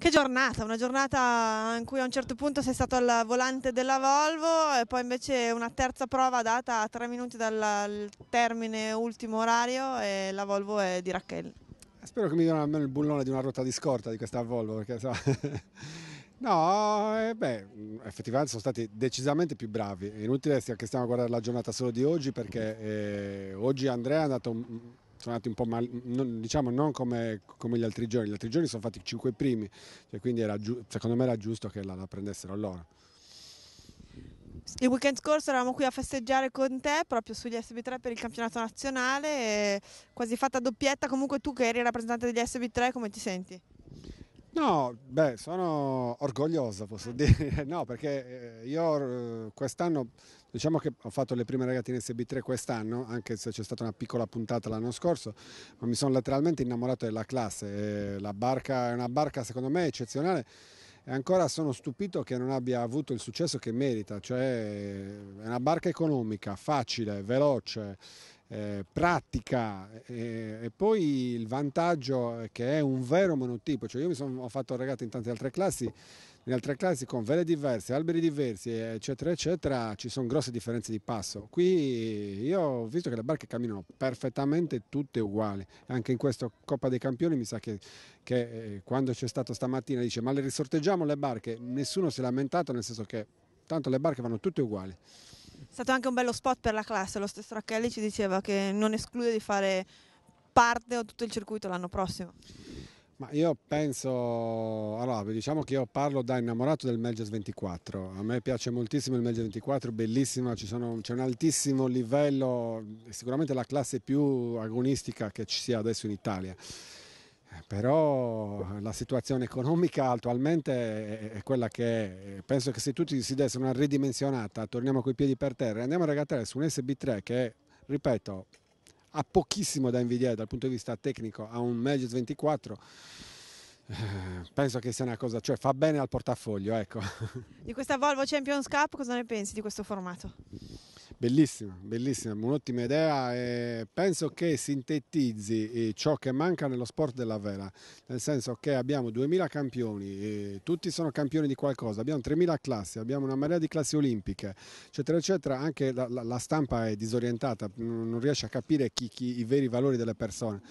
Che giornata, una giornata in cui a un certo punto sei stato al volante della Volvo e poi invece una terza prova data a tre minuti dal termine ultimo orario e la Volvo è di Raquel. Spero che mi diano almeno il bullone di una rotta di scorta di questa Volvo perché so. No, eh beh, effettivamente sono stati decisamente più bravi. È inutile che stiamo a guardare la giornata solo di oggi perché eh, oggi Andrea è andato sono andati un po' mal, non, diciamo non come, come, gli altri giorni, gli altri giorni sono fatti i cinque primi, cioè quindi giu, secondo me era giusto che la, la prendessero loro. Il weekend scorso eravamo qui a festeggiare con te proprio sugli SB3 per il campionato nazionale, quasi fatta doppietta, comunque tu che eri rappresentante degli SB3 come ti senti? No, beh, sono orgoglioso, posso dire, no, perché eh, io eh, quest'anno, diciamo che ho fatto le prime regate in SB3 quest'anno, anche se c'è stata una piccola puntata l'anno scorso, ma mi sono letteralmente innamorato della classe, la barca è una barca secondo me eccezionale e ancora sono stupito che non abbia avuto il successo che merita, cioè è una barca economica, facile, veloce, eh, pratica eh, e poi il vantaggio che è un vero monotipo, cioè io mi sono, ho fatto regate in tante altre classi, in altre classi con vele diverse, alberi diversi eccetera eccetera ci sono grosse differenze di passo, qui io ho visto che le barche camminano perfettamente tutte uguali, anche in questa Coppa dei Campioni mi sa che, che eh, quando c'è stato stamattina dice ma le risorteggiamo le barche, nessuno si è lamentato nel senso che tanto le barche vanno tutte uguali. È stato anche un bello spot per la classe, lo stesso Racchelli ci diceva che non esclude di fare parte o tutto il circuito l'anno prossimo. Ma io penso, allora diciamo che io parlo da innamorato del Melges 24, a me piace moltissimo il Melges 24, bellissimo, c'è un altissimo livello, sicuramente la classe più agonistica che ci sia adesso in Italia. Eh, però la situazione economica attualmente è quella che è. Eh, penso che se tutti si dessero una ridimensionata, torniamo coi piedi per terra e andiamo a regattare su un SB3 che, ripeto, ha pochissimo da invidiare dal punto di vista tecnico a un Magic 24 eh, penso che sia una cosa, cioè fa bene al portafoglio, ecco. Di questa Volvo Champions Cup cosa ne pensi di questo formato? Bellissima, bellissima, un'ottima idea e penso che sintetizzi eh, ciò che manca nello sport della vela, nel senso che abbiamo 2000 campioni, eh, tutti sono campioni di qualcosa, abbiamo 3000 classi, abbiamo una marea di classi olimpiche, eccetera, eccetera, anche la, la, la stampa è disorientata, non riesce a capire chi, chi, i veri valori delle persone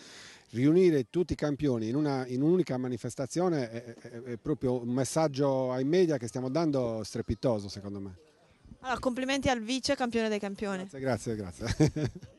riunire tutti i campioni in, un'unica manifestazione è, è, è, proprio un messaggio ai media che stiamo dando strepitoso secondo me. Allora, complimenti al vice campione dei campioni. Grazie, grazie, grazie.